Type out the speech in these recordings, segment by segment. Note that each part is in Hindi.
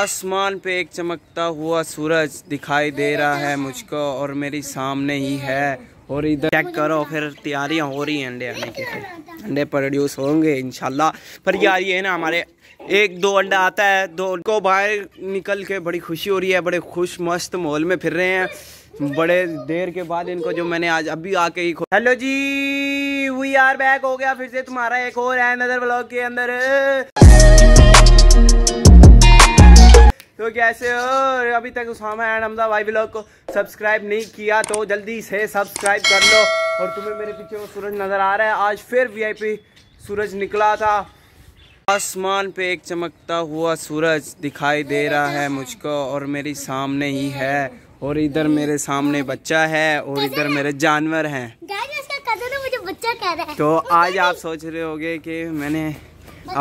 आसमान पे एक चमकता हुआ सूरज दिखाई दे रहा है मुझको और मेरी सामने ही है और इधर चेक करो फिर तैयारियां हो रही हैं अंडे आने के अंडे प्रोड्यूस होंगे इनशाला पर यार ये ना हमारे एक दो अंडा आता है दो को बाहर निकल के बड़ी खुशी हो रही है बड़े खुश मस्त माहौल में फिर रहे हैं बड़े देर के बाद इनको जो मैंने आज अभी आके ही hello ji we are back हो गया फिर से तुम्हारा एक और है नदर ब्लॉग के अंदर तो कैसे हो अभी तक उसामा एंड हमजा भाई ब्लॉग को सब्सक्राइब नहीं किया तो जल्दी से सब्सक्राइब कर लो और तुम्हें मेरे पीछे वो सूरज नज़र आ रहा है आज फिर वीआईपी सूरज निकला था आसमान पे एक चमकता हुआ सूरज दिखाई दे रहा है मुझको और मेरी सामने ही है और इधर मेरे सामने बच्चा है और इधर मेरे जानवर हैं है। तो आज आप सोच रहे होगे कि मैंने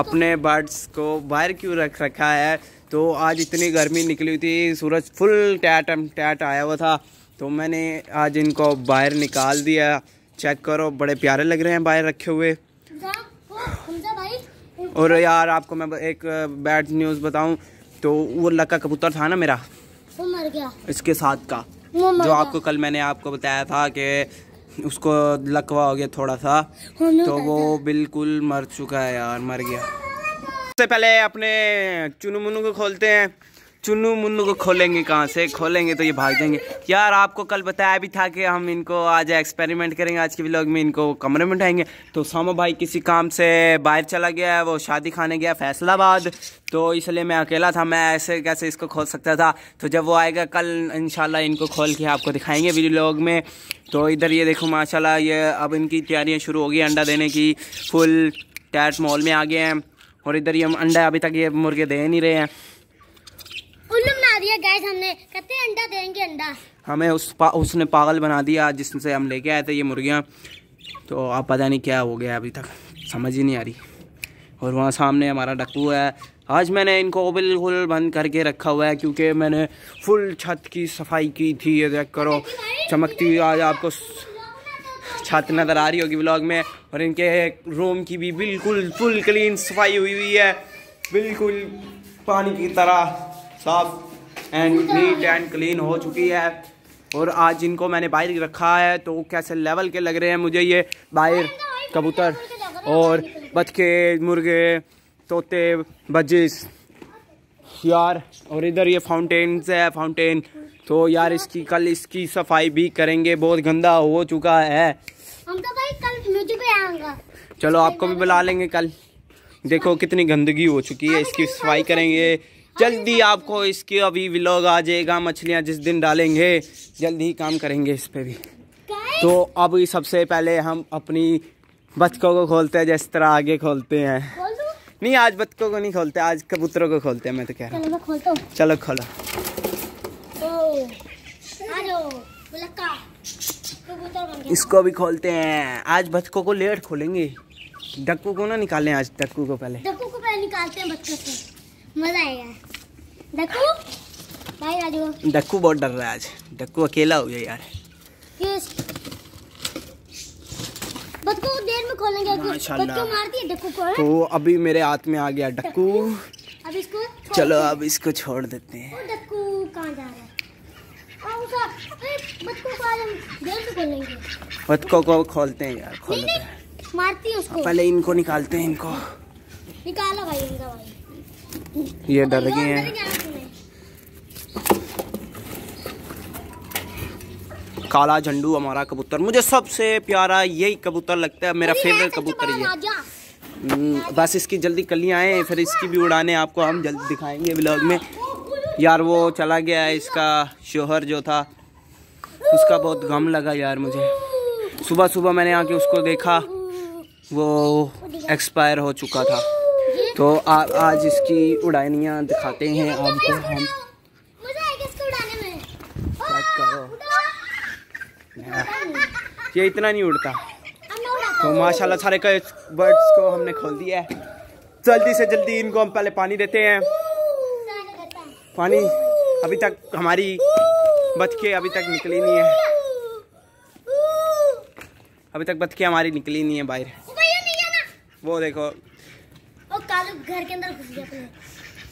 अपने बर्ड्स को बाहर क्यों रख रखा है तो आज इतनी गर्मी निकली हुई थी सूरज फुल टैट टैट आया हुआ था तो मैंने आज इनको बाहर निकाल दिया चेक करो बड़े प्यारे लग रहे हैं बाहर रखे हुए और यार आपको मैं एक बैड न्यूज़ बताऊं तो वो लक्का कबूतर था ना मेरा वो मर गया इसके साथ का जो आपको कल मैंने आपको बताया था कि उसको लकवा हो गया थोड़ा सा तो वो बिल्कुल मर चुका है यार मर गया सबसे पहले अपने चुनू मुन्नू को खोलते हैं चुन्नू मुन्नू को खोलेंगे कहाँ से खोलेंगे तो ये भाग जाएंगे यार आपको कल बताया भी था कि हम इनको आज एक्सपेरिमेंट करेंगे आज के व्लॉग में इनको कमरे में उठाएंगे तो सामो भाई किसी काम से बाहर चला गया है वो शादी खाने गया फैसलाबाद तो इसलिए मैं अकेला था मैं ऐसे कैसे इसको खोल सकता था तो जब वो आएगा कल इन इनको खोल के आपको दिखाएंगे व्लॉग में तो इधर ये देखो माशाला ये अब इनकी तैयारियाँ शुरू हो गई अंडा देने की फुल टैट मॉल में आ गए हैं और इधर ये अंडा अभी तक ये मुर्गे दे नहीं रहे हैं हमने कहते अंडा देंगे अंडा हमें उस पा, उसने पागल बना दिया जिससे हम लेके आए थे ये मुर्गियाँ तो आप पता नहीं क्या हो गया अभी तक समझ ही नहीं आ रही और वहाँ सामने हमारा डक्कू है आज मैंने इनको बिल्कुल बंद करके रखा हुआ है क्योंकि मैंने फुल छत की सफाई की थी ये देख करो चमकती हुई आज आपको छत नज़र आ रही होगी ब्लॉग में और इनके रूम की भी बिल्कुल फुल क्लीन सफाई हुई हुई है बिल्कुल पानी की तरह साफ एंड नीट एंड क्लीन हो चुकी है और आज इनको मैंने बाहर रखा है तो कैसे लेवल के लग रहे हैं मुझे ये बाहर कबूतर और बतखे मुर्गे तोते बजिस यार और इधर ये फाउंटेन्स है फाउंटेन तो यार इसकी कल इसकी सफाई भी करेंगे बहुत गंदा हो चुका है हम तो भाई कल मुझे भी चलो आपको भी बुला लेंगे कल देखो कितनी गंदगी हो चुकी है इसकी सफाई करेंगे जल्दी आपको इसके अभी व्लॉग आ जाएगा मछलियाँ जिस दिन डालेंगे जल्दी ही काम करेंगे इस पर भी तो अब सबसे पहले हम अपनी बतखों को खोलते हैं जिस तरह आगे खोलते हैं नहीं आज बतखों को नहीं खोलते आज कबूतरों को खोलते हैं मैं तो कह रहा हूँ चलो खोलो इसको भी खोलते हैं आज बच्चों को लेट खोलेंगे डक्कू को ना निकालें आज डक्कू को पहले डक्कू को पहले निकालते हैं बच्चों से मजा आएगा डक्कू राजू डक्कू बहुत डर रहा है आज डक्कू अकेला हो गया यार बच्चों को देर में खोलेंगे मारती है को तो अभी मेरे हाथ में आ गया डक्कू अब इसको चलो अब इसको छोड़ देते हैं डक्कू कहाँ जा रहा है सा को खोलते हैं यार खोलते हैं मारती है उसको पहले इनको निकालते हैं इनको निकालो भाई इनका भाई ये डर गए हैं काला झंडू हमारा कबूतर मुझे सबसे प्यारा यही कबूतर लगता है मेरा फेवरेट कबूतर ये हम्म, बस इसकी जल्दी कलियाँ आए फिर इसकी भी उड़ाने आपको हम जल्दी दिखाएंगे ब्लॉग में यार वो चला गया है इसका शोहर जो था उसका बहुत गम लगा यार मुझे सुबह सुबह मैंने आके उसको देखा वो एक्सपायर हो चुका था तो आ, आज इसकी उड़ानियाँ दिखाते हैं आपको हम ये इतना नहीं उड़ता तो माशाल्लाह सारे बर्ड्स को हमने खोल दिया है जल्दी से जल्दी इनको हम पहले पानी देते हैं पानी अभी तक हमारी बच के अभी तक निकली नहीं है अभी तक बच के हमारी निकली नहीं है बाहर वो देखो घर के अंदर घुस गया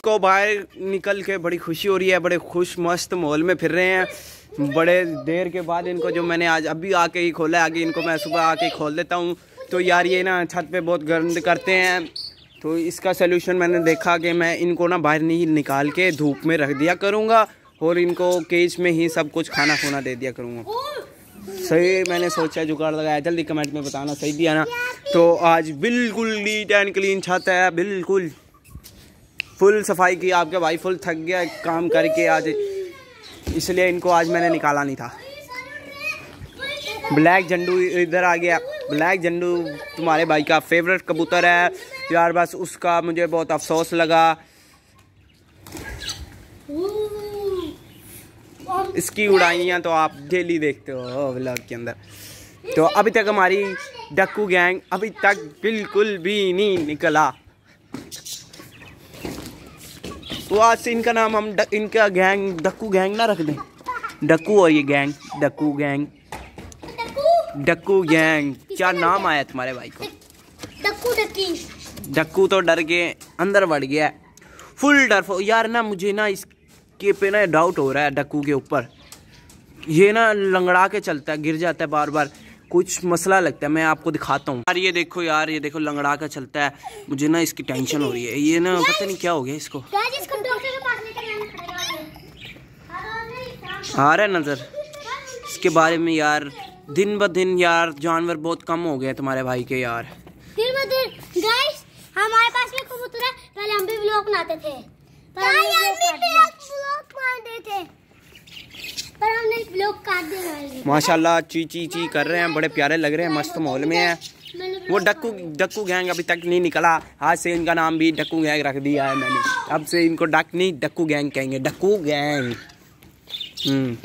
को बाहर निकल के बड़ी खुशी हो रही है बड़े खुश मस्त माहौल में फिर रहे हैं बड़े देर के बाद इनको जो मैंने आज अभी आके ही खोला है आगे इनको मैं सुबह आके खोल देता हूँ तो यार ये ना छत पे बहुत गर्द करते हैं तो इसका सोल्यूशन मैंने देखा कि मैं इनको ना बाहर नहीं निकाल के धूप में रख दिया करूँगा और इनको केज में ही सब कुछ खाना खुना दे दिया करूँगा सही मैंने सोचा जुगाड़ लगाया जल्दी कमेंट में बताना सही दिया ना तो आज बिल्कुल नीट एंड क्लीन छत है बिल्कुल फुल सफाई की आपके भाई फुल थक गया काम करके आज इसलिए इनको आज मैंने निकाला नहीं था ब्लैक झंडू इधर आ गया ब्लैक झंडू तुम्हारे भाई का फेवरेट कबूतर है यार बस उसका मुझे बहुत अफसोस लगा इसकी उड़ाइयाँ तो आप डेली देखते हो व्लॉग के अंदर तो अभी तक हमारी डक्कू गैंग अभी तक बिल्कुल भी नहीं निकला तो आज से इनका नाम हम इनका गैंग डक्कू गैंग ना रख दें डक्कू और ये गैंग डक्कू गैंग डक्कू गैंग क्या नाम आया तुम्हारे भाई को डक्कू डक्की डक्कू तो डर के अंदर बढ़ गया फुल डर यार ना मुझे ना इसके पे ना डाउट हो रहा है डक्कू के ऊपर ये ना लंगड़ा के चलता है गिर जाता है बार बार कुछ मसला लगता है मैं आपको दिखाता हूँ यार ये देखो यार ये देखो लंगड़ा का चलता है मुझे ना इसकी टेंशन हो रही है ये ना पता नहीं क्या हो गया इसको आ रहा है नज़र इसके बारे में यार दिन ब दिन यार जानवर बहुत कम हो गए तुम्हारे भाई के यार दिन ब दिन गाइस ब्लॉग बनाते थे पर हमने थे पर हमने ब्लॉग काट दिया माशाल्लाह ची ची ची कर रहे हैं बड़े प्यारे लग रहे हैं मस्त माहौल में है वो डक्कू डक्कू गैंग अभी तक नहीं निकला आज से इनका नाम भी डक्कू गैंग रख दिया है मैंने अब से इनको डक नहीं डक्कू गैंग कहेंगे डक्कू गैंग हम्म।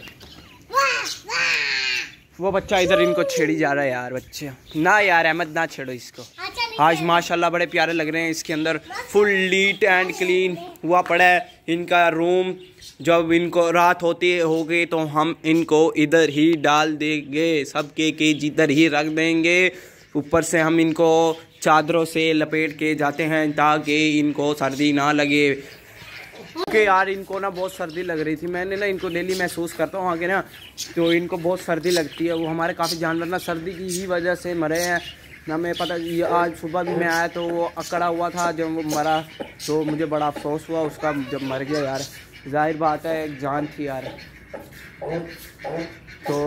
वो बच्चा इधर इनको छेड़ी जा रहा है यार बच्चे ना यार अहमद ना छेड़ो इसको आज माशाल्लाह बड़े प्यारे लग रहे हैं इसके अंदर फुल लीट एंड क्लीन हुआ पड़ा है इनका रूम जब इनको रात होती हो गई तो हम इनको इधर ही डाल देंगे सब के के जिधर ही रख देंगे ऊपर से हम इनको चादरों से लपेट के जाते हैं ताकि इनको सर्दी ना लगे क्योंकि okay, यार इनको ना बहुत सर्दी लग रही थी मैंने ना इनको डेली महसूस करता हूँ आगे ना तो इनको बहुत सर्दी लगती है वो हमारे काफ़ी जानवर ना सर्दी की ही वजह से मरे हैं ना मैं पता ये आज सुबह भी मैं आया तो वो अकड़ा हुआ था जब वो मरा तो मुझे बड़ा अफसोस हुआ उसका जब मर गया यार जाहिर बात है एक जान थी यार तो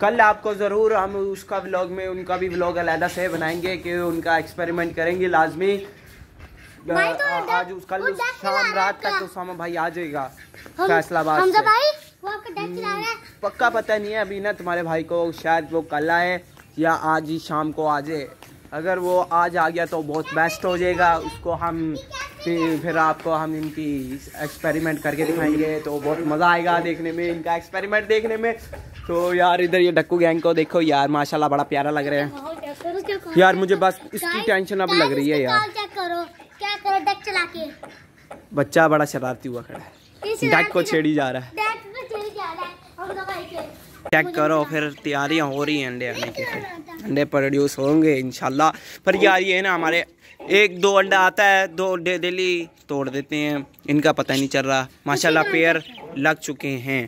कल आपको ज़रूर हम उसका व्लॉग में उनका भी व्लॉग अलहदा से बनाएंगे कि उनका एक्सपेरिमेंट करेंगे लाजमी तो आज उस कल शाम रात तक तो सामा भाई आ जाएगा फैसलाबाद तो हम्म, पक्का पता नहीं है अभी ना तुम्हारे भाई को शायद वो कल आए या आज ही शाम को आ जाए अगर वो आज आ गया तो बहुत बेस्ट हो जाएगा उसको हम फिर आपको हम इनकी एक्सपेरिमेंट करके दिखाएंगे तो बहुत मज़ा आएगा देखने में इनका एक्सपेरिमेंट देखने में तो यार इधर ये डक्कू गैंग को देखो यार माशाल्लाह बड़ा प्यारा लग रहा है यार मुझे बस इसकी टेंशन अब लग रही है यार क्या करो बच्चा बड़ा शरारती हुआ खड़ा है डक को छेड़ी जा रहा है चेक करो फिर तैयारियां हो रही हैं अंडे आने की अंडे प्रोड्यूस होंगे इनशाला पर यार ये ना हमारे एक दो अंडा आता है दो अंडे डेली तोड़ देते हैं इनका पता नहीं चल रहा माशाला पेयर लग चुके हैं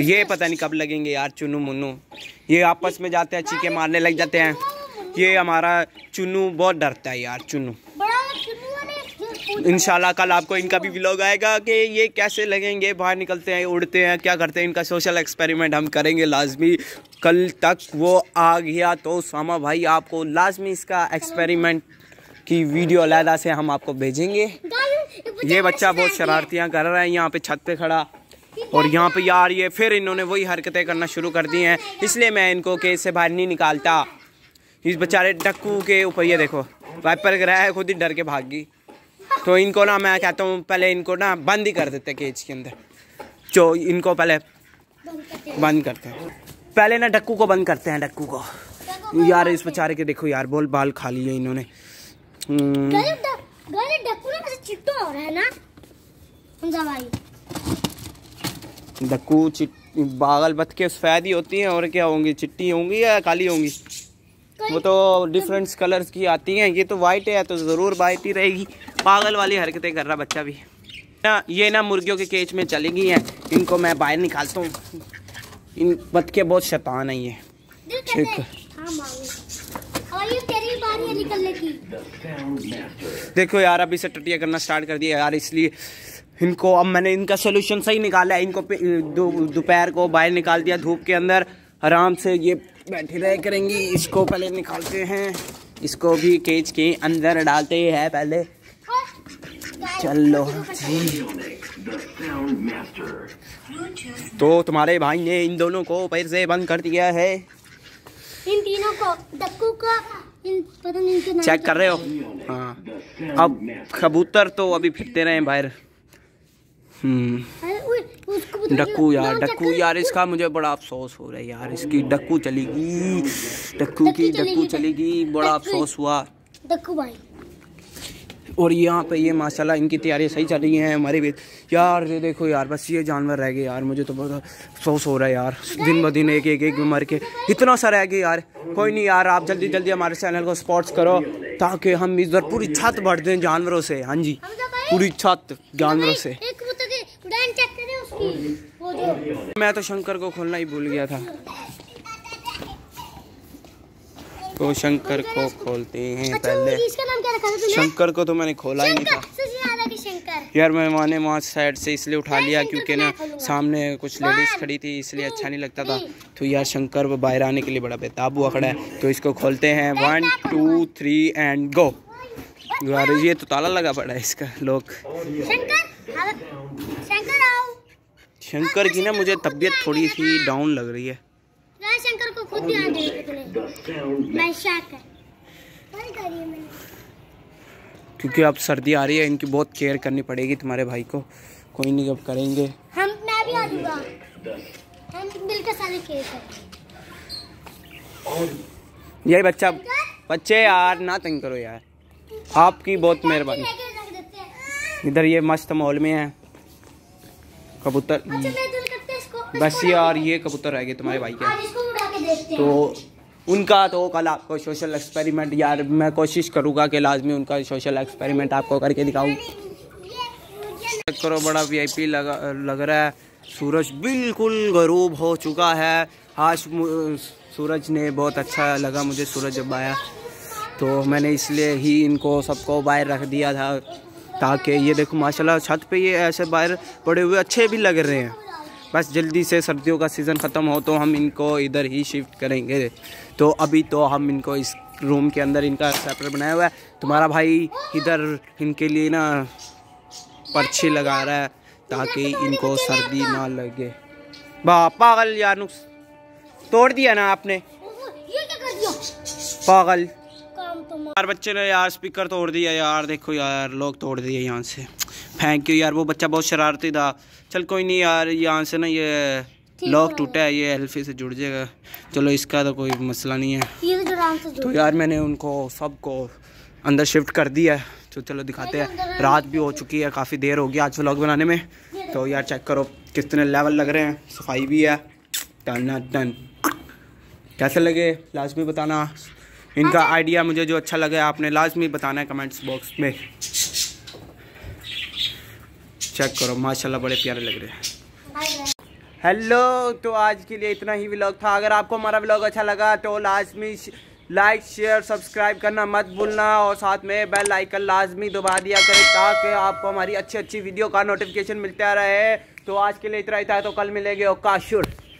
ये पता नहीं कब लगेंगे यार चुनू मुन्नू ये आपस में जाते हैं चीके मारने लग जाते हैं ये हमारा चुनू बहुत डरता है यार चुनू इंशाल्लाह कल आपको इनका भी व्लॉग आएगा कि ये कैसे लगेंगे बाहर निकलते हैं उड़ते हैं क्या करते हैं इनका सोशल एक्सपेरिमेंट हम करेंगे लाजमी कल तक वो आ गया तो सामा भाई आपको लाजमी इसका एक्सपेरिमेंट की वीडियो अलहदा से हम आपको भेजेंगे ये बच्चा बहुत शरारतियाँ कर रहा है यहाँ पे छत पे खड़ा और यहाँ पे यार ये फिर इन्होंने वही हरकतें करना शुरू कर दी हैं इसलिए मैं इनको के से बाहर नहीं निकालता इस बेचारे डक्कू के ऊपर ये देखो वाइपर ग्रह है खुद ही डर के भाग गई तो इनको ना मैं कहता हूँ पहले इनको ना बंद ही कर देते केज के अंदर जो इनको पहले बंद करते हैं पहले ना डक्कू को बंद करते हैं डक्कू को यार इस बेचारे के देखो यार बोल बाल खा लिए इन्होंने हम्म। डक्कू बागल बत के सफ़ेद ही होती हैं और क्या होंगी चिट्टी होंगी या काली होंगी वो तो डिफरेंट कलर्स की आती हैं ये तो वाइट है तो ज़रूर वाइट ही रहेगी पागल वाली हरकतें कर रहा बच्चा भी ना ये ना मुर्गियों के केच में चली गई हैं इनको मैं बाहर निकालता हूँ इन बतके बहुत शैतान है हाँ, ये ठीक देखो यार अभी से टटिया करना स्टार्ट कर दिया यार इसलिए इनको अब मैंने इनका सोल्यूशन सही निकाला है इनको दोपहर को बाहर निकाल दिया धूप के अंदर आराम से ये बैठे रह करेंगी इसको पहले निकालते हैं इसको भी केज के अंदर डालते हैं पहले चलो तो तुम्हारे भाई ने इन दोनों को पैर से बंद कर दिया है इन तीनों को डक्कू को चेक कर रहे हो हाँ अब कबूतर तो अभी फिरते रहे बाहर डक्कू हम्म। यार डक्कू हाँ, यार इसका मुझे बड़ा अफसोस हो रहा है यार इसकी डक्कू चलेगी डक्कू की डक्कू चलेगी बड़ा अफसोस हुआ डक्कू भाई और यहाँ पे ये माशाल्लाह इनकी तैयारी सही चल रही है हमारे भी यार ये देखो यार बस ये जानवर रह गए यार मुझे तो बहुत अफसोस हो रहा है यार दिन ब दिन एक एक एक मर के इतना सा रह गए यार कोई नहीं यार आप जल्दी जल्दी हमारे चैनल को स्पॉट्स करो ताकि हम इस पूरी छत भर दें जानवरों से हाँ जी पूरी छत जानवरों से मैं तो शंकर को खोलना ही भूल गया था तो शंकर को खोलते हैं अच्छा, पहले शंकर को तो मैंने खोला ही नहीं था यार मेहमान ने वहाँ साइड से इसलिए उठा लिया क्योंकि ना सामने कुछ लेडीज खड़ी थी इसलिए अच्छा नहीं लगता था तो यार शंकर वो बाहर आने के लिए बड़ा बेताब हुआ खड़ा है तो इसको खोलते हैं one two three and go यार ये तो ताला लगा पड़ा है इसका लोग शंकर की ना मुझे तबीयत थोड़ी सी डाउन लग रही है शंकर को खुद ही दे मैं शाकर क्योंकि अब सर्दी आ रही है इनकी बहुत केयर करनी पड़ेगी तुम्हारे भाई को कोई नहीं अब करेंगे हम मैं भी आ दूंगा हम बिल्कुल सारे केयर करेंगे यही बच्चा बच्चे यार ना तंग करो यार आपकी बहुत मेहरबानी इधर ये मस्त माहौल में है कबूतर अच्छा, बस ये और ये कबूतर रह गए तुम्हारे भाई के तो उनका तो कल आपको सोशल एक्सपेरिमेंट यार मैं कोशिश करूँगा कि लाजमी उनका सोशल एक्सपेरिमेंट आपको करके दिखाऊँ चेक करो बड़ा वीआईपी लगा लग रहा है सूरज बिल्कुल गरूब हो चुका है आज सूरज ने बहुत अच्छा लगा मुझे सूरज जब आया तो मैंने इसलिए ही इनको सबको बाहर रख दिया था ताकि ये देखो माशाल्लाह छत पे ये ऐसे बाहर पड़े हुए अच्छे भी लग रहे हैं बस जल्दी से सर्दियों का सीज़न ख़त्म हो तो हम इनको इधर ही शिफ्ट करेंगे तो अभी तो हम इनको इस रूम के अंदर इनका सेपरेट बनाया हुआ है तुम्हारा भाई इधर इनके लिए ना पर्ची लगा रहा है ताकि इनको सर्दी ना लगे वाह पागल यानुक्स तोड़ दिया ना आपने पागल यार बच्चे ने यार स्पीकर तोड़ दिया यार देखो यार लोग तोड़ दिए यहाँ से थैंक यू यार वो बच्चा बहुत शरारती था चल कोई नहीं यार यहाँ से ना ये लॉक टूटा है ये हेल्फी से जुड़ जाएगा चलो इसका तो कोई मसला नहीं है तो, तो यार मैंने उनको सबको अंदर शिफ्ट कर दिया है तो चलो दिखाते हैं रात भी हो चुकी है काफ़ी देर हो गई आज व्लॉग बनाने में तो यार चेक करो किस तरह लेवल लग रहे हैं सफाई भी है टन टन कैसे लगे लाजमी बताना इनका आइडिया अच्छा। मुझे जो अच्छा लगा आपने लाजमी बताना है कमेंट्स बॉक्स में चेक करो माशाल्लाह बड़े प्यारे लग रहे हैं हेलो तो आज के लिए इतना ही व्लॉग था अगर आपको हमारा व्लॉग अच्छा लगा तो लाजमी लाइक शेयर सब्सक्राइब करना मत भूलना और साथ में बेल आइकन लाजमी दबा दिया करें ताकि आपको हमारी अच्छी अच्छी वीडियो का नोटिफिकेशन मिलता रहे तो आज के लिए इतना ही था तो कल मिलेंगे और काशुर